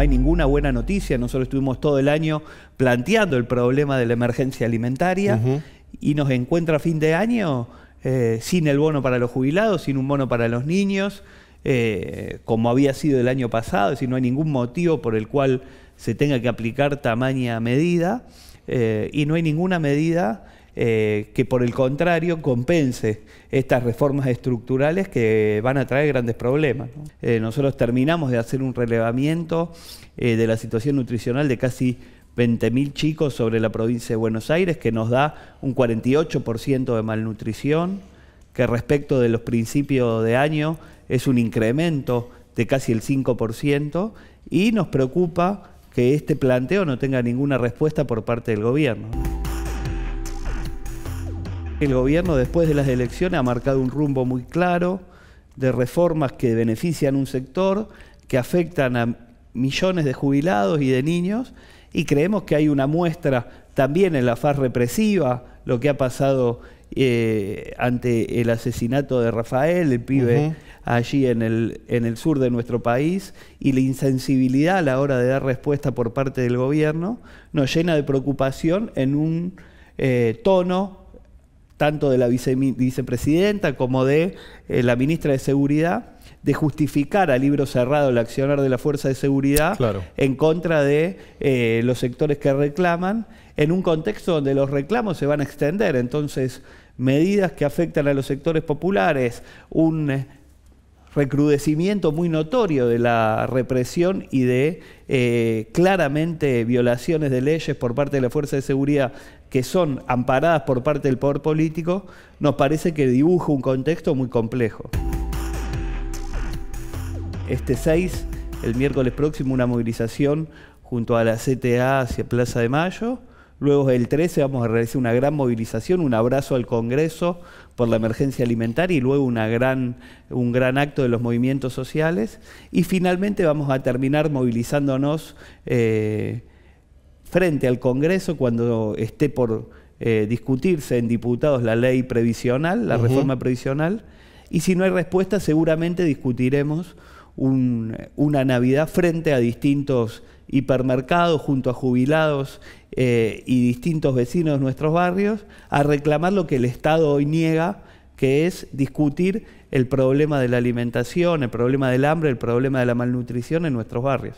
hay ninguna buena noticia. Nosotros estuvimos todo el año planteando el problema de la emergencia alimentaria y nos encuentra a fin de año eh, sin el bono para los jubilados, sin un bono para los niños, eh, como había sido el año pasado, es decir, no hay ningún motivo por el cual se tenga que aplicar tamaña medida eh, y no hay ninguna medida eh, que por el contrario compense estas reformas estructurales que van a traer grandes problemas. Eh, nosotros terminamos de hacer un relevamiento eh, de la situación nutricional de casi 20.000 chicos sobre la provincia de Buenos Aires, que nos da un 48% de malnutrición, que respecto de los principios de año es un incremento de casi el 5%, y nos preocupa que este planteo no tenga ninguna respuesta por parte del gobierno. El gobierno después de las elecciones ha marcado un rumbo muy claro de reformas que benefician un sector, que afectan a millones de jubilados y de niños, y creemos que hay una muestra también en la faz represiva, lo que ha pasado eh, ante el asesinato de Rafael, el pibe allí en el, en el sur de nuestro país, y la insensibilidad a la hora de dar respuesta por parte del gobierno, nos llena de preocupación en un eh, tono tanto de la vicepresidenta como de eh, la ministra de Seguridad, de justificar a libro cerrado el accionar de la fuerza de seguridad en contra de eh, los sectores que reclaman, en un contexto donde los reclamos se van a extender. Entonces, medidas que afectan a los sectores populares, un eh, recrudecimiento muy notorio de la represión y de eh, claramente violaciones de leyes por parte de la fuerza de seguridad que son amparadas por parte del poder político, nos parece que dibuja un contexto muy complejo. Este 6, el miércoles próximo, una movilización junto a la CTA hacia Plaza de Mayo. Luego el 13 vamos a realizar una gran movilización, un abrazo al Congreso por la emergencia alimentaria y luego gran, un gran acto de los movimientos sociales. Y finalmente vamos a terminar movilizándonos eh, frente al Congreso cuando esté por eh, discutirse en diputados la ley previsional, la reforma previsional. Y si no hay respuesta, seguramente discutiremos una Navidad frente a distintos hipermercado junto a jubilados eh, y distintos vecinos de nuestros barrios a reclamar lo que el Estado hoy niega, que es discutir el problema de la alimentación, el problema del hambre, el problema de la malnutrición en nuestros barrios.